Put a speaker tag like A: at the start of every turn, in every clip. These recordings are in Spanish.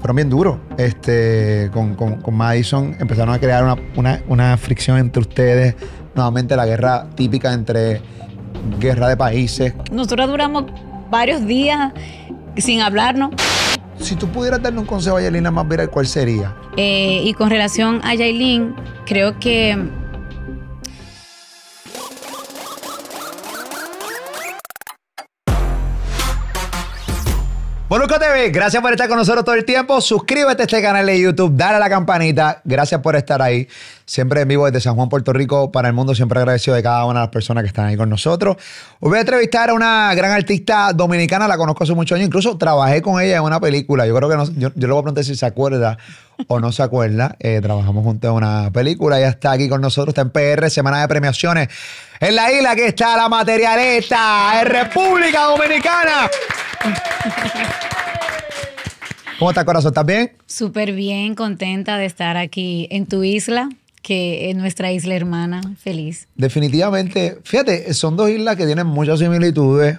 A: Fueron bien duros. Este, con, con, Madison empezaron a crear una, fricción entre ustedes. Nuevamente la guerra típica entre guerra de países.
B: Nosotros duramos varios días sin hablarnos. Si tú pudieras
A: darle un consejo a Yailin, más viral, ¿cuál sería?
B: Eh, y con relación a Yailin, creo que
A: Molusco TV, gracias por estar con nosotros todo el tiempo. Suscríbete a este canal de YouTube, dale a la campanita. Gracias por estar ahí. Siempre en vivo desde San Juan, Puerto Rico, para el mundo. Siempre agradecido de cada una de las personas que están ahí con nosotros. Hoy voy a entrevistar a una gran artista dominicana, la conozco hace muchos años. Incluso trabajé con ella en una película. Yo creo que no, yo, yo le voy a preguntar si se acuerda o no se acuerda, eh, trabajamos juntos en una película. ya está aquí con nosotros, está en PR, semana de premiaciones. En la isla que está la materialeta, en República Dominicana. ¿Cómo está, corazón? ¿Estás bien?
B: Súper bien, contenta de estar aquí en tu isla, que es nuestra isla hermana. Feliz.
A: Definitivamente, fíjate, son dos islas que tienen muchas similitudes.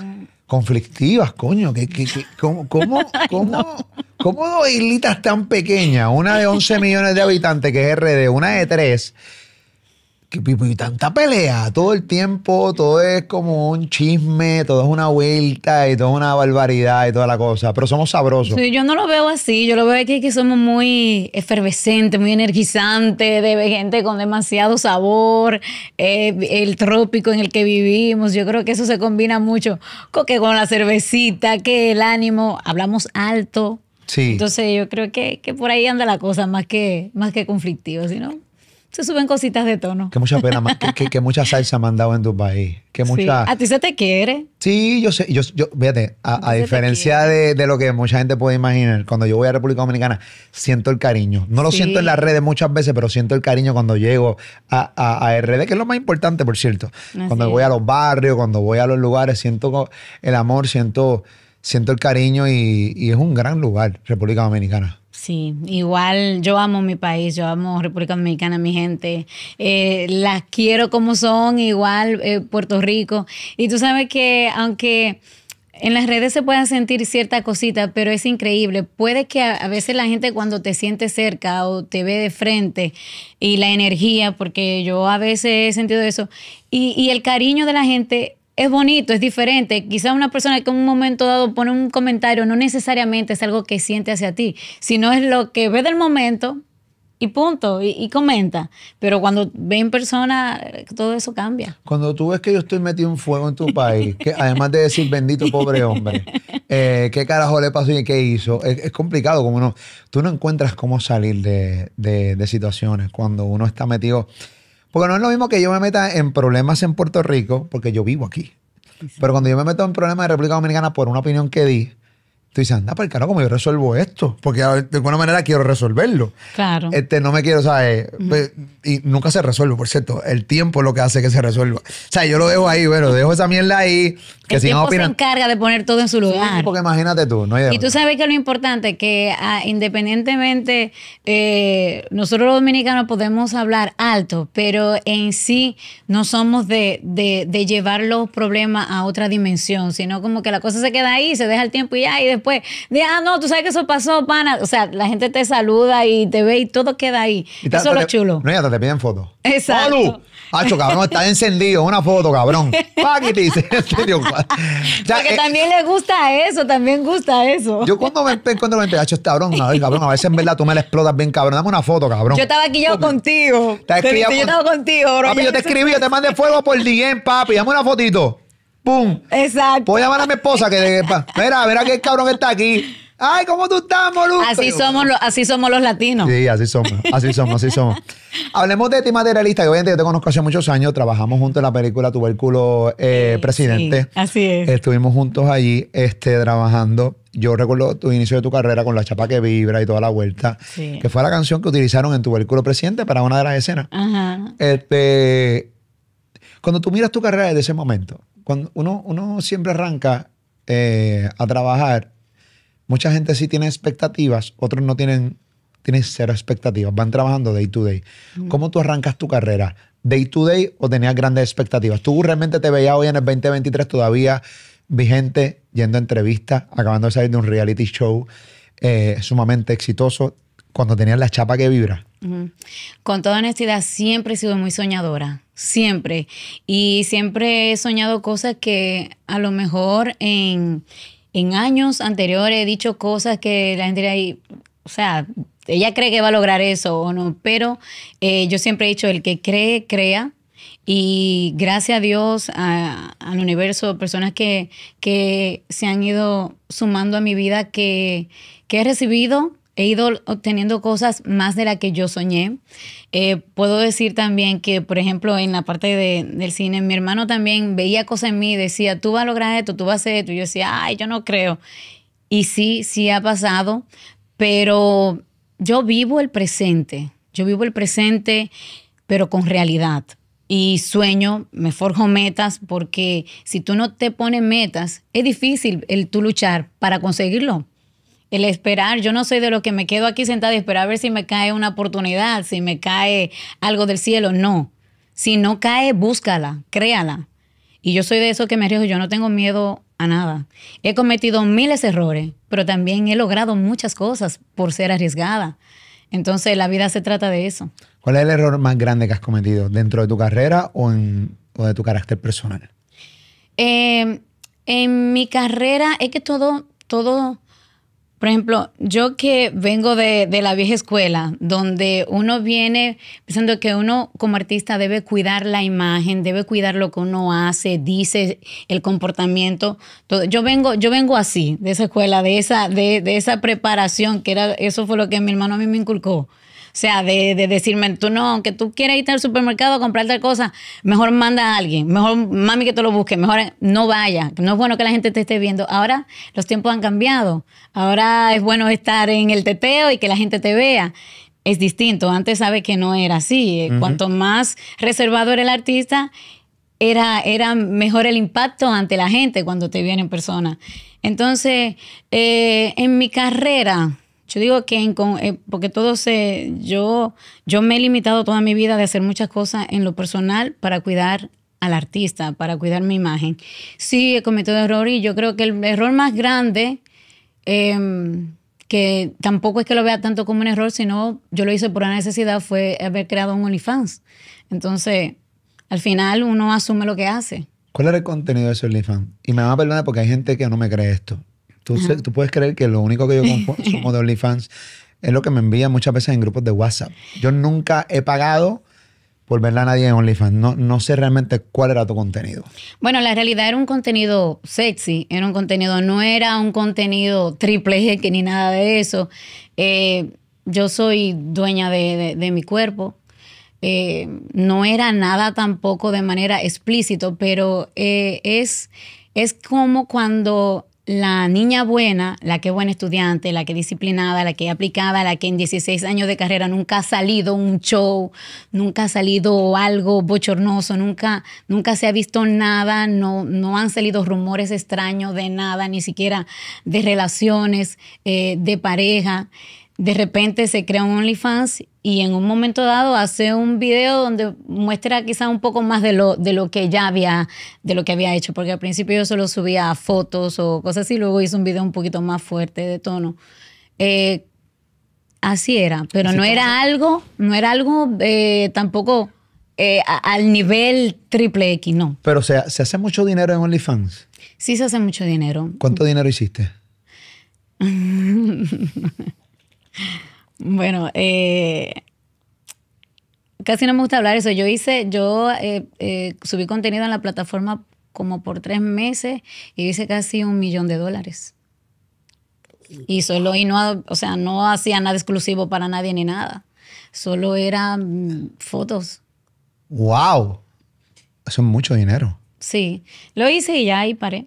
A: Ah conflictivas, coño. que, que, cómo, cómo,
B: cómo,
A: cómo, dos islitas tan pequeñas, una de 11 millones de habitantes que es RD, una de 3, y tanta pelea todo el tiempo, todo es como un chisme, todo es una vuelta y todo es una barbaridad y toda la cosa, pero somos sabrosos. Sí,
B: yo no lo veo así, yo lo veo aquí que somos muy efervescentes, muy energizantes, de gente con demasiado sabor, eh, el trópico en el que vivimos, yo creo que eso se combina mucho con, que con la cervecita, que el ánimo, hablamos alto. Sí. Entonces yo creo que, por ahí anda la cosa más que, más que conflictiva, ¿sí no? se suben cositas de tono.
A: Qué mucha pena, que, que, mucha salsa me han en tu país. Que A ti
B: se te quiere.
A: Sí, yo sé, yo, fíjate, a, diferencia de, lo que mucha gente puede imaginar, cuando yo voy a República Dominicana, siento el cariño. No lo siento en las redes muchas veces, pero siento el cariño cuando llego a, a, RD, que es lo más importante, por cierto. cuando voy a los barrios, cuando voy a los lugares, siento el amor, siento siento el cariño y, es un gran lugar, República Dominicana.
B: Sí, igual yo amo mi país, yo amo República Dominicana, mi gente, eh, las quiero como son, igual eh, Puerto Rico. Y tú sabes que aunque en las redes se puedan sentir cierta cositas, pero es increíble. Puede que a, veces la gente cuando te siente cerca o te ve de frente y la energía, porque yo a veces he sentido eso, y el cariño de la gente es bonito, es diferente. Quizá una persona que en un momento dado pone un comentario no necesariamente es algo que siente hacia ti, sino es lo que ve del momento y punto, y, comenta. Pero cuando ve en persona, todo eso cambia.
A: Cuando tú ves que yo estoy metido en fuego en tu país, que además de decir bendito pobre hombre, eh, qué carajo le pasó y qué hizo, es, complicado como no tú no encuentras cómo salir de, de, de situaciones cuando uno está metido porque no es lo mismo que yo me meta en problemas en Puerto Rico, porque yo vivo aquí. Pero cuando yo me meto en problemas en República Dominicana por una opinión que di, tú dices, anda, para pues, el carajo, ¿cómo yo resuelvo esto? Porque de alguna manera quiero resolverlo.
B: Claro. Este,
A: no me quiero, o sea eh, pues, Y nunca se resuelve, por cierto. El tiempo es lo que hace que se resuelva. O sea, yo lo dejo ahí, bueno, dejo esa mierda ahí. Que el tiempo se
B: encarga de poner todo en su lugar. porque
A: imagínate tú, no hay Y tú
B: sabes que lo importante, que ah, independientemente, eh, nosotros los dominicanos podemos hablar alto, pero en sí no somos de, de, de llevar los problemas a otra dimensión, sino como que la cosa se queda ahí, se deja el tiempo y ya, y después después, de, ah, no, tú sabes que eso pasó, pana. O sea, la gente te saluda y te ve y todo queda ahí. eso es lo
A: chulo. No, ya te, piden fotos.
B: Exacto.
A: Hacho, cabrón, está encendido, una foto, cabrón. Páquete, encendió. O sea,
B: Porque eh, también le gusta eso, también gusta eso.
A: Yo cuando me encuentro me hacho, este cabrón, a ver, cabrón, a veces en verdad tú me la explotas bien, cabrón. Dame una foto, cabrón. Yo
B: estaba aquí yo contigo. Te, Yo estaba
A: contigo, bro. Papi, yo te escribí, yo te mandé fuego por DM, papi. Dame una fotito. ¡Pum! Exacto. Voy a llamar a mi esposa que... mira, mira que el cabrón está aquí. Ay, ¿cómo tú estás, Molusco? Así somos, los, así somos los latinos. Sí, así somos, así somos, así somos. Hablemos de ti, materialista, que obviamente yo te conozco hace muchos años, trabajamos juntos en la película Tubérculo eh, Presidente. así es. Estuvimos juntos allí este, trabajando. Yo recuerdo tu inicio de tu carrera con La Chapa que Vibra y toda la vuelta,
B: que fue la canción
A: que utilizaron en Tubérculo Presidente para una de las escenas. Ajá. Este, cuando tú miras tu carrera desde ese momento, cuando uno, uno siempre arranca eh, a trabajar, mucha gente sí tiene expectativas, otros no tienen, tienen cero expectativas, van trabajando day to day. ¿Cómo tú arrancas tu carrera? ¿Day to day o tenías grandes expectativas? ¿Tú realmente te veías hoy en el 2023 todavía vigente, yendo a entrevistas, acabando de salir de un reality show eh, sumamente exitoso? cuando tenías la chapa que vibra?
B: Con toda honestidad, siempre he sido muy soñadora, siempre. Y siempre he soñado cosas que a lo mejor en, años anteriores he dicho cosas que la gente o sea, ella cree que va a lograr eso o no, pero eh, yo siempre he dicho, el que cree, crea. Y gracias a Dios, al universo, personas que, se han ido sumando a mi vida, que, que he recibido he ido obteniendo cosas más de la que yo soñé. Eh, puedo decir también que, por ejemplo, en la parte de, del cine, mi hermano también veía cosas en mí, decía, tú vas a lograr esto, tú vas a hacer esto. Y yo decía, ay, yo no creo. Y sí, sí ha pasado, pero yo vivo el presente, yo vivo el presente, pero con realidad. Y sueño, me forjo metas, porque si tú no te pones metas, es difícil el tú luchar para conseguirlo, el esperar, yo no soy de lo que me quedo aquí sentada y esperar a ver si me cae una oportunidad, si me cae algo del cielo, no. Si no cae, búscala, créala. Y yo soy de eso que me arriesgo yo no tengo miedo a nada. He cometido miles de errores, pero también he logrado muchas cosas por ser arriesgada. Entonces la vida se trata de eso.
A: ¿Cuál es el error más grande que has cometido dentro de tu carrera o, en, de tu carácter personal?
B: Eh, en mi carrera es que todo, todo por ejemplo, yo que vengo de, la vieja escuela, donde uno viene pensando que uno como artista debe cuidar la imagen, debe cuidar lo que uno hace, dice el comportamiento. Yo vengo, yo vengo así, de esa escuela, de esa, de, de esa preparación, que era, eso fue lo que mi hermano a mí me inculcó. O sea, de, de decirme, tú no, aunque tú quieras irte al supermercado a comprar tal cosa, mejor manda a alguien, mejor mami que te lo busque, mejor no vaya, no es bueno que la gente te esté viendo. Ahora los tiempos han cambiado, ahora es bueno estar en el teteo y que la gente te vea es distinto. Antes sabes que no era así. Cuanto más reservado era el artista, era, era, mejor el impacto ante la gente cuando te viene en persona. Entonces, eh, en mi carrera, yo digo que eh, porque todo se, yo, yo me he limitado toda mi vida de hacer muchas cosas en lo personal para cuidar al artista, para cuidar mi imagen. Sí, he cometido errores y yo creo que el error más grande, em, que tampoco es que lo vea tanto como un error, sino yo lo hice por una necesidad, fue haber creado un OnlyFans. Entonces, al final uno asume lo que hace.
A: ¿Cuál era el contenido de ese OnlyFans? Y me van a perdonar porque hay gente que no me cree esto. Tú, puedes creer que lo único que yo consumo de OnlyFans es lo que me envían muchas veces en grupos de WhatsApp. Yo nunca he pagado por verla a nadie en OnlyFans. No, no sé realmente cuál era tu contenido.
B: Bueno, la realidad era un contenido sexy, era un contenido, no era un contenido triple G ni nada de eso. Eh, yo soy dueña de, mi cuerpo. Eh, no era nada tampoco de manera explícito, pero eh, es, es como cuando la niña buena, la que es buena estudiante, la que disciplinada, la que aplicaba, aplicada, la que en 16 años de carrera nunca ha salido un show, nunca ha salido algo bochornoso, nunca, nunca se ha visto nada, no, no han salido rumores extraños de nada, ni siquiera de relaciones, eh, de pareja. De repente se crea un OnlyFans y en un momento dado hace un video donde muestra quizá un poco más de lo, de lo que ya había, de lo que había hecho, porque al principio yo solo subía fotos o cosas así, luego hizo un video un poquito más fuerte de tono. Eh, así era, pero no era algo, no era algo eh, tampoco eh, al nivel triple X, no.
A: Pero se, se hace mucho dinero en OnlyFans.
B: Sí, se hace mucho dinero. ¿Cuánto
A: dinero hiciste?
B: Bueno, eh, casi no me gusta hablar eso. Yo hice, yo eh, eh, subí contenido en la plataforma como por tres meses y hice casi un millón de dólares. Y solo, y no, o sea, no hacía nada exclusivo para nadie ni nada. Solo eran fotos.
A: ¡Wow! Eso es mucho dinero.
B: Sí, lo hice y ya ahí paré.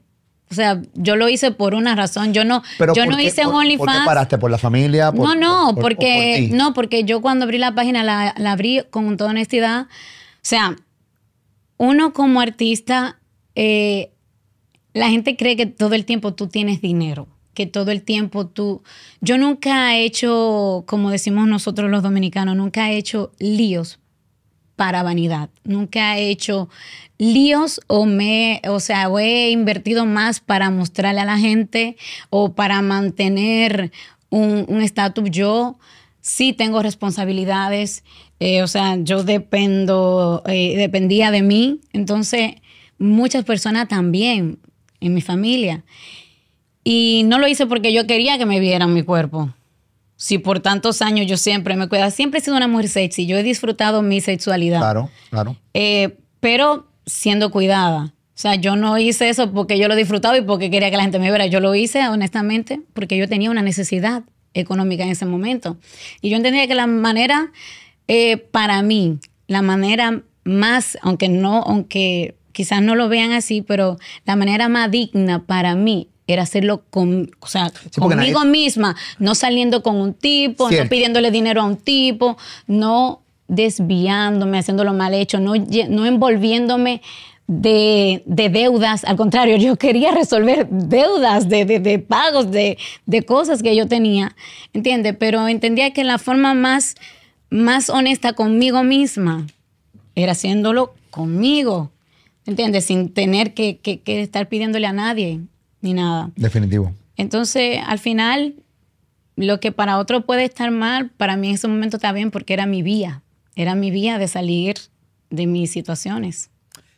B: O sea, yo lo hice por una razón. Yo no, yo no hice un OnlyFans. ¿Por paraste?
A: ¿Por la familia? no, no, porque, no,
B: porque yo cuando abrí la página la, abrí con toda honestidad. O sea, uno como artista, eh, la gente cree que todo el tiempo tú tienes dinero que todo el tiempo tú... Yo nunca he hecho, como decimos nosotros los dominicanos, nunca he hecho líos para vanidad. Nunca he hecho líos o me, o sea, he invertido más para mostrarle a la gente o para mantener un estatus. Yo sí tengo responsabilidades, eh, o sea, yo dependo, eh, dependía de mí. Entonces, muchas personas también en mi familia. Y no lo hice porque yo quería que me vieran mi cuerpo si por tantos años yo siempre me cuidaba, siempre he sido una mujer sexy, yo he disfrutado mi sexualidad. Claro, claro. Eh, pero siendo cuidada. O sea, yo no hice eso porque yo lo disfrutaba y porque quería que la gente me viera. Yo lo hice, honestamente, porque yo tenía una necesidad económica en ese momento. Y yo entendía que la manera, eh, para mí, la manera más, aunque no, aunque quizás no lo vean así, pero la manera más digna para mí era hacerlo con, conmigo misma, no saliendo con un tipo, no pidiéndole dinero a un tipo, no desviándome, haciéndolo mal hecho, no, envolviéndome de, deudas. Al contrario, yo quería resolver deudas de, pagos, de, cosas que yo tenía, ¿entiendes? Pero entendía que la forma más, más honesta conmigo misma era haciéndolo conmigo, ¿entiendes? Sin tener que, que, que estar pidiéndole a nadie ni nada. Definitivo. Entonces, al final, lo que para otro puede estar mal, para mí en ese momento está bien porque era mi vía, era mi vía de salir de mis situaciones.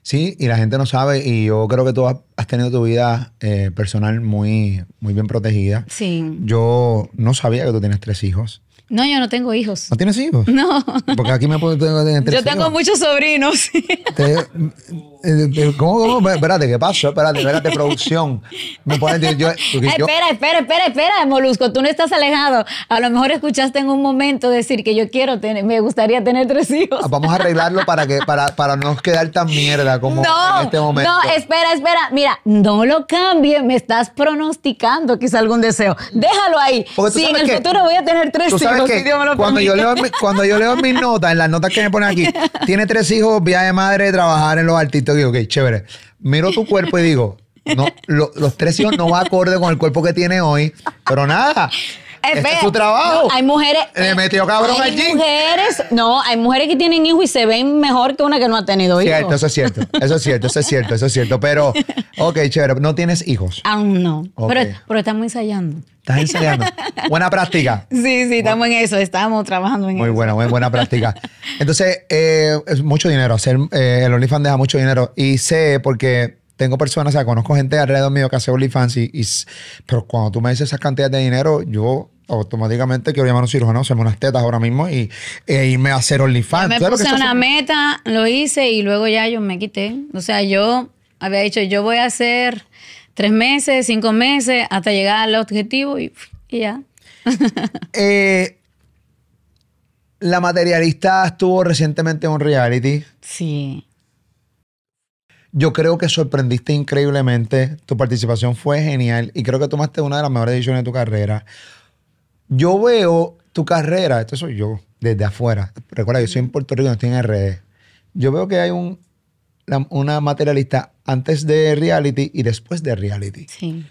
A: Sí, y la gente no sabe, y yo creo que tú has tenido tu vida eh, personal muy, muy bien protegida. Sí. Yo no sabía que tú tienes tres hijos.
B: No, yo no tengo hijos. ¿No tienes hijos? No.
A: Porque aquí me puedo Yo tengo
B: muchos sobrinos.
A: Sí. Eh, eh, ¿Cómo, cómo? Espérate, ¿qué pasa? Espérate, espérate, producción. Me ponen, ah, yo, espera,
B: espera, espera, espera, Molusco, tú no estás alejado. A lo mejor escuchaste en un momento decir que yo quiero tener, me gustaría tener tres hijos. Ah,
A: vamos a arreglarlo para que, para, para no quedar tan mierda como en este momento. No,
B: espera, espera. Mira, no lo cambie, me estás pronosticando quizá algún deseo. Déjalo ahí. Si en el futuro voy a tener tres hijos, cuando yo leo
A: Cuando yo leo mis notas, en las notas que me ponen aquí, tiene tres hijos, Vía de madre, trabajar en los artistas digo, ok, chévere. Miro tu cuerpo y digo, no, los tres no va acorde con el cuerpo que tiene hoy, pero nada, eh, este es trabajo. hay mujeres. Le eh, metió cabrón al Hay
B: mujeres. No, hay mujeres que tienen hijos y se ven mejor que una que no ha tenido hijos. Cierto,
A: eso es cierto. Eso es cierto, eso es cierto, eso es cierto. Pero, ok, chévere. ¿No tienes hijos?
B: Aún no. Pero, pero estamos ensayando.
A: Estás ensayando. buena práctica.
B: Sí, sí, estamos en eso. Estamos trabajando en eso.
A: Muy buena, muy buena práctica. Entonces, eh, es mucho dinero. Hacer, el OnlyFans deja mucho dinero. Y sé porque tengo personas, o sea, conozco gente alrededor mío que hace OnlyFans, y, pero cuando tú me dices esas cantidades de dinero, yo automáticamente quiero llamar a un cirujano, hacerme unas tetas ahora mismo y e irme a hacer OnlyFans. Me puse una
B: meta, lo hice y luego ya yo me quité. O sea, yo había dicho, yo voy a hacer tres meses, cinco meses, hasta llegar al objetivo y, ya.
A: Eh, la materialista estuvo recientemente en un reality. Sí. Yo creo que sorprendiste increíblemente. Tu participación fue genial y creo que tomaste una de las mejores decisiones de tu carrera. Yo veo tu carrera, esto soy yo, desde afuera. Recuerda, yo soy en Puerto Rico, no estoy en RD. Yo veo que hay un, una materialista antes de reality y después de reality. Sí.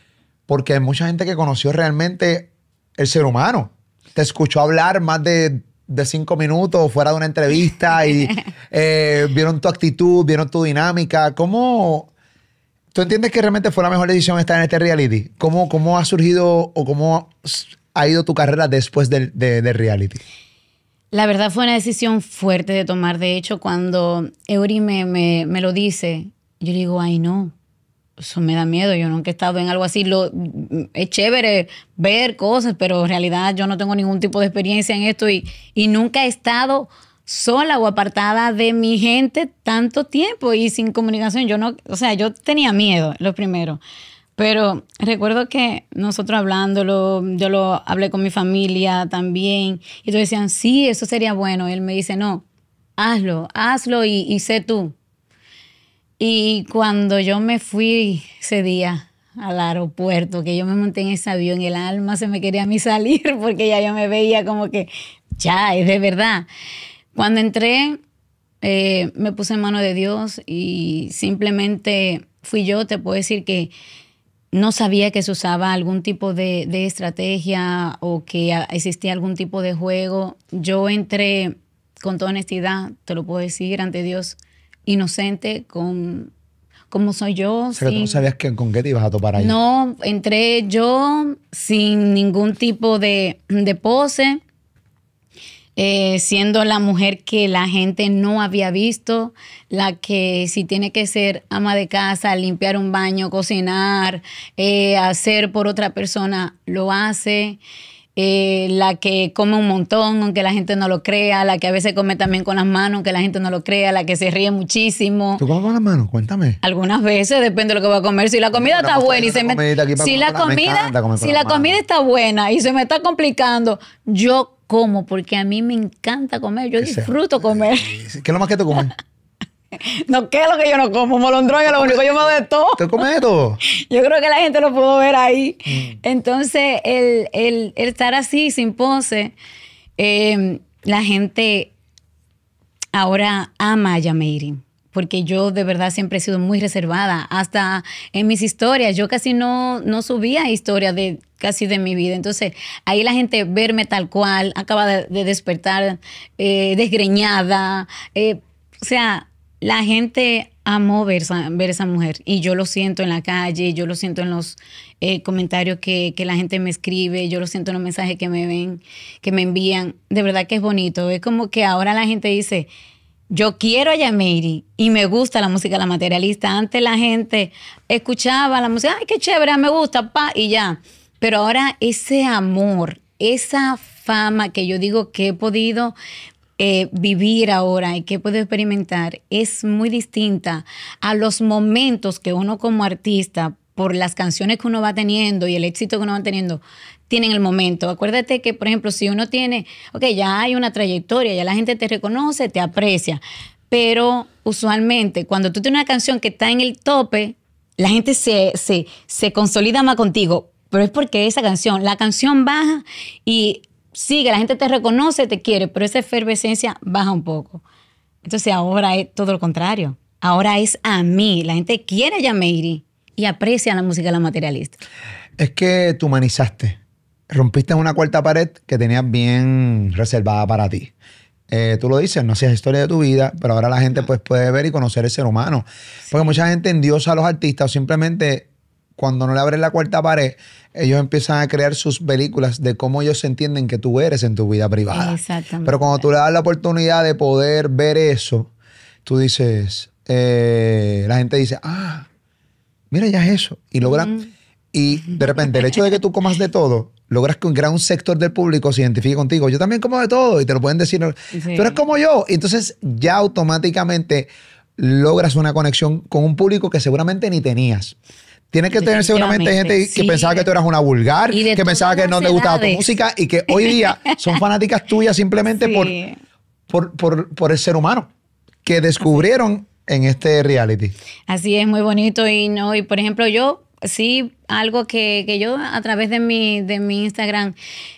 A: Porque hay mucha gente que conoció realmente el ser humano. Te escuchó hablar más de de cinco minutos fuera de una entrevista y eh, vieron tu actitud, vieron tu dinámica. ¿Cómo tú entiendes que realmente fue la mejor decisión estar en este reality? ¿Cómo, cómo ha surgido o cómo ha ido tu carrera después del de, de reality?
B: La verdad fue una decisión fuerte de tomar. De hecho, cuando Eury me, me lo dice, yo le digo, ay no, eso me da miedo. Yo nunca he estado en algo así. Lo, es chévere ver cosas, pero en realidad yo no tengo ningún tipo de experiencia en esto y, y nunca he estado sola o apartada de mi gente tanto tiempo y sin comunicación. Yo no, o sea, yo tenía miedo, lo primero. Pero recuerdo que nosotros hablándolo, yo lo hablé con mi familia también, y todos decían, sí, eso sería bueno. él me dice, no, hazlo, hazlo y, y sé tú. Y cuando yo me fui ese día al aeropuerto, que yo me monté en ese avión, el alma se me quería a mí salir porque ya yo me veía como que, ya, es de verdad. Cuando entré, eh, me puse en mano de Dios y simplemente fui yo, te puedo decir que no sabía que se usaba algún tipo de, de estrategia o que existía algún tipo de juego. Yo entré con toda honestidad, te lo puedo decir, ante Dios inocente con como soy yo. Pero que tú no
A: sabías que, con qué te ibas
B: a topar ahí. No, entré yo sin ningún tipo de, pose, eh, siendo la mujer que la gente no había visto, la que si tiene que ser ama de casa, limpiar un baño, cocinar, eh, hacer por otra persona, lo hace. Eh, la que come un montón, aunque la gente no lo crea, la que a veces come también con las manos, aunque la gente no lo crea, la que se ríe muchísimo. ¿Tú
A: comes con las manos? Cuéntame.
B: Algunas veces, depende de lo que voy a comer. Si la comida está buena y se me. Si la comida, si la comida está buena y se me está complicando, yo como porque a mí me encanta comer, yo disfruto comer.
A: ¿Qué es lo más que tú comes?
B: No, ¿qué es lo que yo no como? Molondrón es lo único, yo me de todo. ¿Te comes de todo? Yo creo que la gente lo pudo ver ahí. Mm. Entonces, el, estar así, sin pose, em, la gente ahora ama a Yameiri. Porque yo de verdad siempre he sido muy reservada. Hasta en mis historias, yo casi no, no subía historias de casi de mi vida. Entonces, ahí la gente verme tal cual, acaba de, despertar, eh, desgreñada. Eh, o sea, la gente amó ver, esa mujer y yo lo siento en la calle, yo lo siento en los eh, comentarios que, que, la gente me escribe, yo lo siento en los mensajes que me ven, que me envían. De verdad que es bonito. Es como que ahora la gente dice, yo quiero a Yameiri y me gusta la música La Materialista. Antes la gente escuchaba la música, ay, qué chévere, me gusta, pa, y ya. Pero ahora ese amor, esa fama que yo digo que he podido eh, vivir ahora y que puedo experimentar es muy distinta a los momentos que uno como artista, por las canciones que uno va teniendo y el éxito que uno va teniendo, tiene en el momento. Acuérdate que, por ejemplo, si uno tiene, ok, ya hay una trayectoria, ya la gente te reconoce, te aprecia, pero usualmente cuando tú tienes una canción que está en el tope, la gente se, se consolida más contigo, pero es porque esa canción, la canción baja y sí, que la gente te reconoce, te quiere, pero esa efervescencia baja un poco. Entonces ahora es todo lo contrario. Ahora es a mí. La gente quiere a Yameiri y aprecia la música de la materialista.
A: Es que tú humanizaste. Rompiste una cuarta pared que tenías bien reservada para ti. Eh, tú lo dices, no hacías historia de tu vida, pero ahora la gente pues, puede ver y conocer el ser humano. Porque mucha gente endiosa a los artistas o simplemente cuando no le abres la cuarta pared, ellos empiezan a crear sus películas de cómo ellos entienden que tú eres en tu vida privada. Exactamente. Pero cuando tú le das la oportunidad de poder ver eso, tú dices, eh, la gente dice, ah, mira, ya es eso. Y logran. Y de repente, el hecho de que tú comas de todo, logras que un gran sector del público se identifique contigo. Yo también como de todo y te lo pueden decir. Tú eres como yo. Y entonces ya automáticamente logras una conexión con un público que seguramente ni tenías. Tienes que tener seguramente gente que pensaba que tú eras una vulgar, que pensaba que no te gustaba tu música y que hoy día son fanáticas tuyas simplemente por, por, el ser humano que descubrieron en este reality.
B: Así es, muy bonito y no, y por ejemplo yo sí algo que, yo a través de mi, de mi Instagram,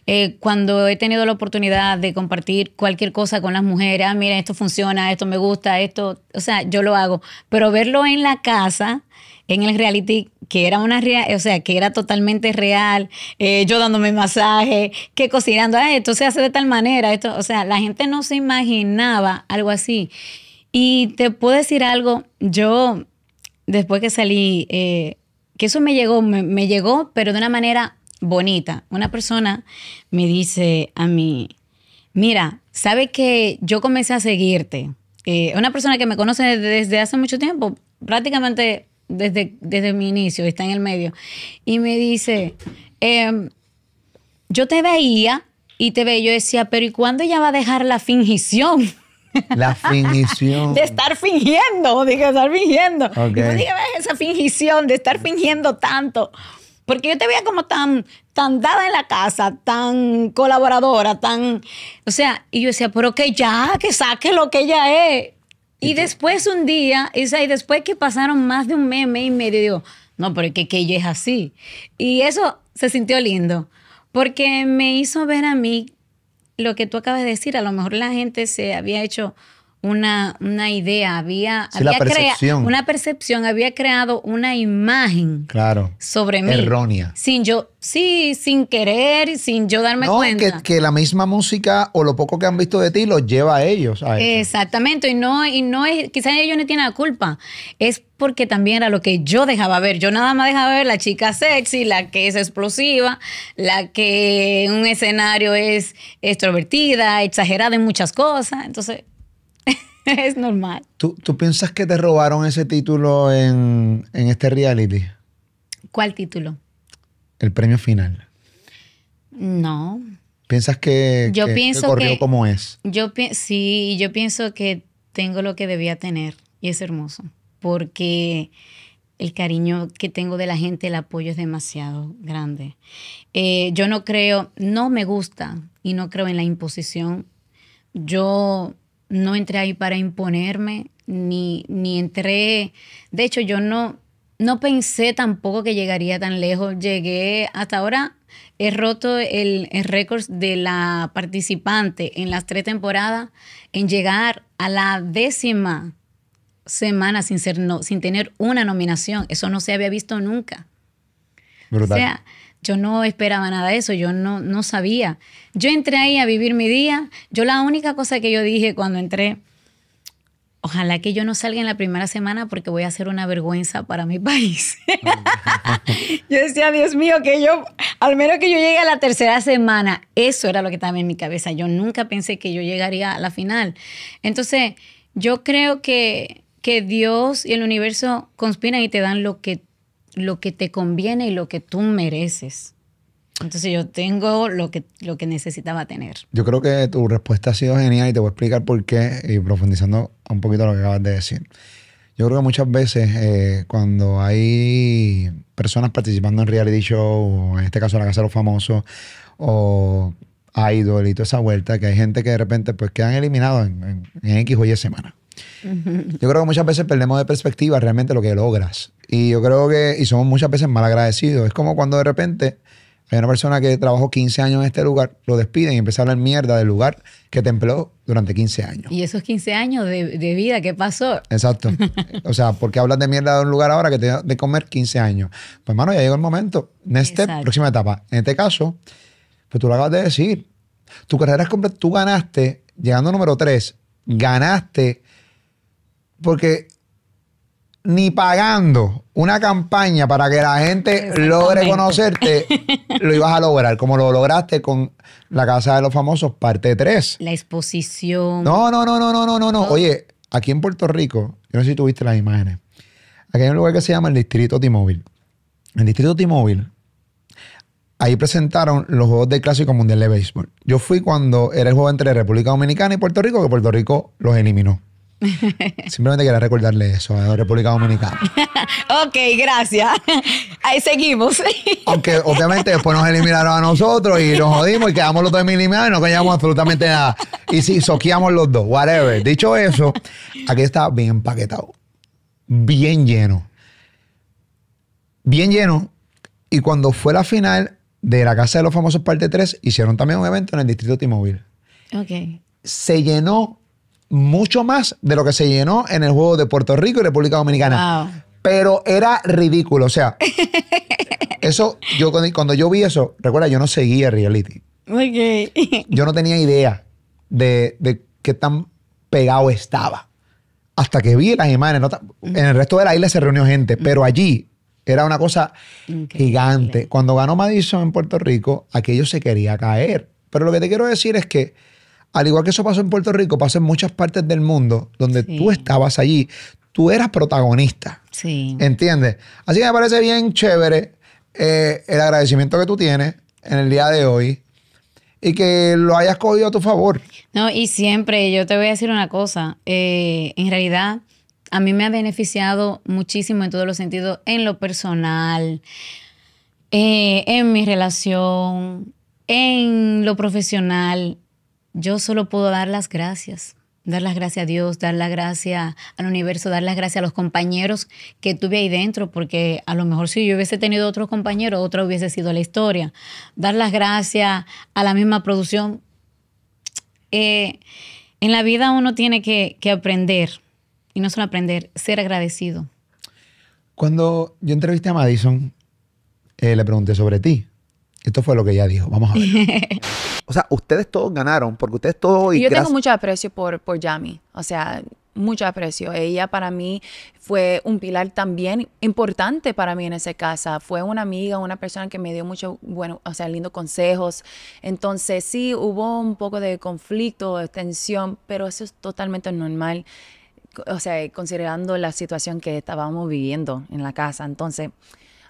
B: eh, cuando he tenido la oportunidad de compartir cualquier cosa con las mujeres, ah, mira, esto funciona, esto me gusta, esto, o sea, yo lo hago, pero verlo en la casa, en el reality, que era una real, o sea, que era totalmente real, eh, yo dándome masaje, que cocinando, ah, esto se hace de tal manera, esto, o sea, la gente no se imaginaba algo así. Y te puedo decir algo, yo después que salí, eh, que eso me llegó, me, llegó, pero de una manera bonita. Una persona me dice a mí, mira, ¿sabes que yo comencé a seguirte? Eh, una persona que me conoce desde hace mucho tiempo, prácticamente desde, desde mi inicio, está en el medio, y me dice, em, yo te veía y te veía, yo decía, pero ¿y cuándo ella va a dejar la fingición?
A: La fingición. De
B: estar fingiendo, de estar fingiendo. Okay. Y esa fingición, de estar fingiendo tanto. Porque yo te veía como tan, tan dada en la casa, tan colaboradora, tan. O sea, y yo decía, pero que ya, que saque lo que ella es. Y, después un día, y después que pasaron más de un mes y medio, digo, no, pero que, que ella es así. Y eso se sintió lindo, porque me hizo ver a mí lo que tú acabas de decir. A lo mejor la gente se había hecho una, idea, había, sí, había una percepción, había creado una imagen claro, sobre mí. Errónea. Sin yo, sí, sin querer, sin yo darme cuenta. Que,
A: la misma música o lo poco que han visto de ti los lleva a ellos.
B: Exactamente, y no, y no es, quizás ellos no tienen la culpa, es porque también era lo que yo dejaba ver. Yo nada más dejaba ver la chica sexy, la que es explosiva, la que en un escenario es extrovertida, exagerada en muchas cosas. Entonces, es normal.
A: ¿Tú, piensas que te robaron ese título en, este reality?
B: ¿Cuál título?
A: El premio final.
B: No.
A: ¿Piensas que, yo pienso que como es?
B: Yo sí, yo pienso que tengo lo que debía tener y es hermoso, porque el cariño que tengo de la gente, el apoyo es demasiado grande. Eh, yo no creo, no me gusta y no creo en la imposición. Yo no entré ahí para imponerme, ni, ni entré, de hecho yo no, no pensé tampoco que llegaría tan lejos, llegué hasta ahora. He roto el, récord de la participante en las tres temporadas en llegar a la décima semana sin, ser no, sin tener una nominación. Eso no se había visto nunca. Brutal. O sea, yo no esperaba nada de eso, yo no, no sabía. Yo entré ahí a vivir mi día. Yo la única cosa que yo dije cuando entré, ojalá que yo no salga en la primera semana porque voy a ser una vergüenza para mi país. yo decía, Dios mío, que yo, al menos que yo llegue a la tercera semana, eso era lo que estaba en mi cabeza. Yo nunca pensé que yo llegaría a la final. Entonces, yo creo que, que Dios y el universo conspiran y te dan lo que lo que te conviene y lo que tú mereces. Entonces yo tengo lo que, lo que necesitaba tener.
A: Yo creo que tu respuesta ha sido genial y te voy a explicar por qué y profundizando un poquito lo que acabas de decir. Yo creo que muchas veces eh, cuando hay personas participando en reality show, en este caso la Casa de los Famosos, o hay y toda esa vuelta, que hay gente que de repente pues quedan eliminados en, X o Y semana. Yo creo que muchas veces perdemos de perspectiva realmente lo que logras. Y yo creo que, y somos muchas veces mal agradecidos. Es como cuando de repente hay una persona que trabajó 15 años en este lugar, lo despiden y empieza a hablar mierda del lugar que te empleó durante 15 años.
B: Y esos 15 años de, vida, ¿qué pasó?
A: Exacto. o sea, ¿por qué hablas de mierda de un lugar ahora que te da de comer 15 años? Pues, hermano, ya llegó el momento. en esta próxima etapa. En este caso, pues tú lo acabas de decir. Tu carrera es completa. Tú ganaste, llegando número 3, ganaste porque ni pagando una campaña para que la gente logre conocerte, lo ibas a lograr, como lo lograste con La Casa de los Famosos, parte 3.
B: La exposición. No, no, no, no, no, no, no, Oye,
A: aquí en Puerto Rico, yo no sé si tuviste las imágenes, aquí hay un lugar que se llama el Distrito Timóvil en El Distrito Timóvil ahí presentaron los juegos del Clásico Mundial de Béisbol. Yo fui cuando era el juego entre República Dominicana y Puerto Rico, que Puerto Rico los eliminó. Simplemente quería recordarle eso a la República Dominicana.
B: ok, gracias. Ahí
A: seguimos. Aunque obviamente después nos eliminaron a nosotros y nos jodimos y quedamos los dos eliminados y no ganamos absolutamente nada. Y si, soqueamos los dos, whatever. Dicho eso, aquí está bien empaquetado, bien lleno. Bien lleno. Y cuando fue la final de la Casa de los Famosos parte 3, hicieron también un evento en el Distrito Timóvil. Ok. Se llenó mucho más de lo que se llenó en el juego de Puerto Rico y República Dominicana. Pero era ridículo, o sea, eso, yo cuando yo vi eso, recuerda, yo no seguía reality.
B: Okay.
A: yo no tenía idea de, qué tan pegado estaba. Hasta que vi las imágenes. en el resto de la isla se reunió gente, mm. pero allí era una cosa gigante. Cuando ganó Madison en Puerto Rico, aquello se quería caer. Pero lo que te quiero decir es que al igual que eso pasó en Puerto Rico, pasó en muchas partes del mundo donde tú estabas allí. Tú eras protagonista. Sí. ¿Entiendes? Así que me parece bien chévere eh, el agradecimiento que tú tienes en el día de hoy y que lo
B: hayas cogido a tu favor. No, y siempre, yo te voy a decir una cosa, eh, en realidad a mí me ha beneficiado muchísimo en todos los sentidos, en lo personal, eh, en mi relación, en lo profesional, yo solo puedo dar las gracias. Dar las gracias a Dios, dar las gracias al universo, dar las gracias a los compañeros que tuve ahí dentro, porque a lo mejor si yo hubiese tenido otros compañeros, otra hubiese sido la historia. Dar las gracias a la misma producción. Eh, en la vida uno tiene que, aprender, y no solo aprender, ser agradecido.
A: Cuando yo entrevisté a Madison, eh, le pregunté sobre ti, esto fue lo que ella dijo. Vamos a ver. o sea, ustedes todos ganaron, porque ustedes todos... Y yo tengo mucho
B: aprecio por, por Yami. O sea, mucho aprecio. Ella para mí fue un pilar también importante para mí en esa casa. Fue una amiga, una persona que me dio mucho bueno, o sea, lindos consejos. Entonces sí, hubo un poco de conflicto, de tensión, pero eso es totalmente normal. O sea, considerando la situación que estábamos viviendo en la casa. Entonces,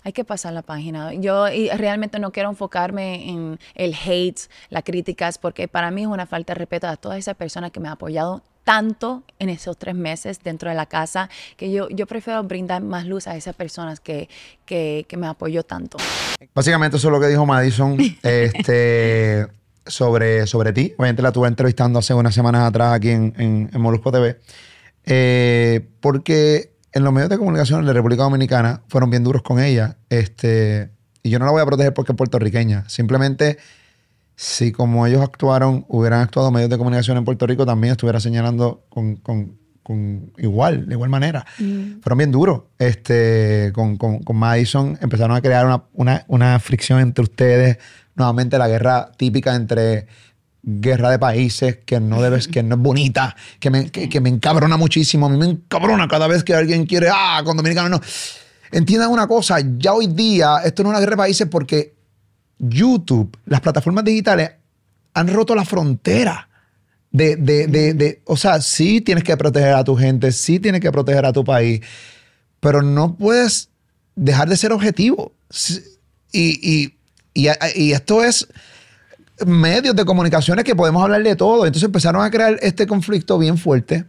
B: hay que pasar la página. Yo realmente no quiero enfocarme en el hate, las críticas, porque para mí es una falta de respeto a todas esas personas que me han apoyado tanto en esos tres meses dentro de la casa que yo, yo prefiero brindar más luz a esas personas que, que, me apoyó tanto.
A: Básicamente eso es lo que dijo Madison este, sobre, sobre ti. Obviamente la tuve entrevistando hace unas semanas atrás aquí en, en, Molusco TV. Eh, porque en los medios de comunicación de República Dominicana fueron bien duros con ella. Este, y yo no la voy a proteger porque es puertorriqueña. Simplemente, si como ellos actuaron, hubieran actuado medios de comunicación en Puerto Rico, también estuviera señalando con, igual, de igual manera. Mm. Fueron bien duros. Este, con, con, Madison empezaron a crear una, una fricción entre ustedes. Nuevamente la guerra típica entre guerra de países que no debes, que no es bonita, que me, que, encabrona muchísimo. A mí me encabrona cada vez que alguien quiere, ah, con Dominicano. no. Entiendan una cosa, ya hoy día esto no es una guerra de países porque YouTube, las plataformas digitales han roto la frontera. De, o sea, sí tienes que proteger a tu gente, sí tienes que proteger a tu país, pero no puedes dejar de ser objetivo. y, y, y esto es medios de comunicaciones que podemos hablar de todo. Entonces empezaron a crear este conflicto bien fuerte.